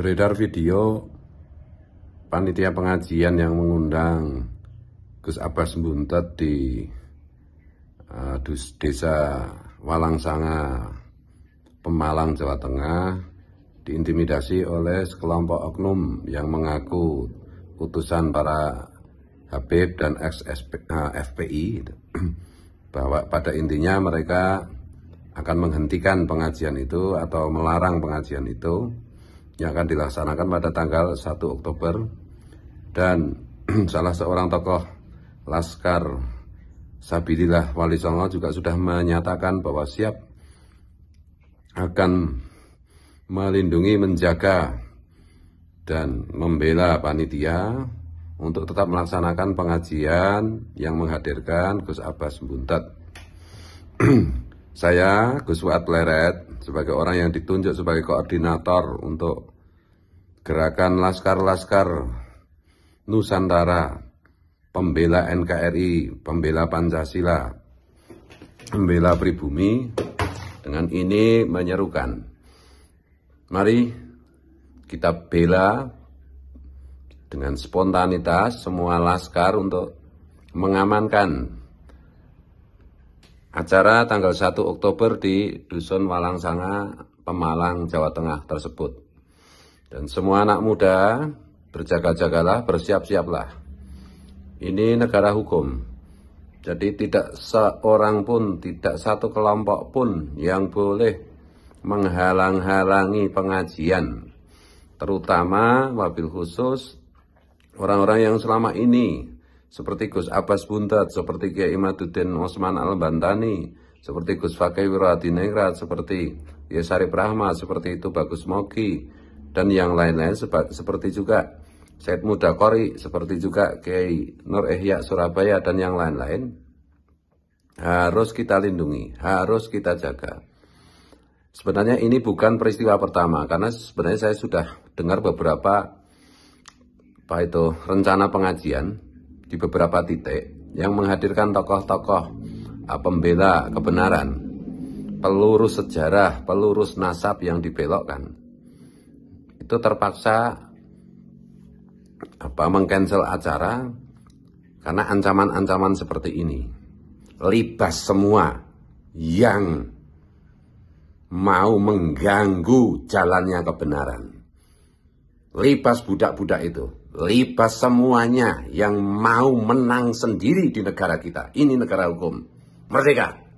beredar video panitia pengajian yang mengundang Gus Abbas Buntet di uh, desa Walangsanga, Pemalang, Jawa Tengah diintimidasi oleh sekelompok oknum yang mengaku putusan para Habib dan ex-FPI eh, gitu. bahwa pada intinya mereka akan menghentikan pengajian itu atau melarang pengajian itu yang akan dilaksanakan pada tanggal 1 Oktober dan salah seorang tokoh Laskar Sabilillah Wali Songo juga sudah menyatakan bahwa siap akan melindungi, menjaga, dan membela panitia untuk tetap melaksanakan pengajian yang menghadirkan Gus Abbas Buntat. Saya Gus Fuad Pleret sebagai orang yang ditunjuk sebagai koordinator untuk gerakan laskar-laskar Nusantara, pembela NKRI, pembela Pancasila, pembela pribumi, dengan ini menyerukan. Mari kita bela dengan spontanitas semua laskar untuk mengamankan acara tanggal 1 Oktober di Dusun Walang Sanga, Pemalang, Jawa Tengah tersebut. Dan semua anak muda berjaga-jagalah, bersiap-siaplah. Ini negara hukum. Jadi tidak seorang pun, tidak satu kelompok pun yang boleh menghalang-halangi pengajian. Terutama wabil khusus orang-orang yang selama ini seperti Gus Abbas Buntat, seperti Kiai Imaduddin Osman Al-Bantani, seperti Gus Fakih Wirati Ningrat, seperti Yesari Prahma, seperti itu Bagus Mogi, dan yang lain-lain seperti juga Said Muda Kori, seperti juga Kiai Nur Ehyak Surabaya, dan yang lain-lain, harus kita lindungi, harus kita jaga. Sebenarnya ini bukan peristiwa pertama, karena sebenarnya saya sudah dengar beberapa apa itu rencana pengajian di beberapa titik yang menghadirkan tokoh-tokoh ah, pembela kebenaran, pelurus sejarah, pelurus nasab yang dibelokkan. Itu terpaksa apa mengcancel acara karena ancaman-ancaman seperti ini. Libas semua yang mau mengganggu jalannya kebenaran. Lipas budak-budak itu. Lipas semuanya yang mau menang sendiri di negara kita. Ini negara hukum. Merdeka!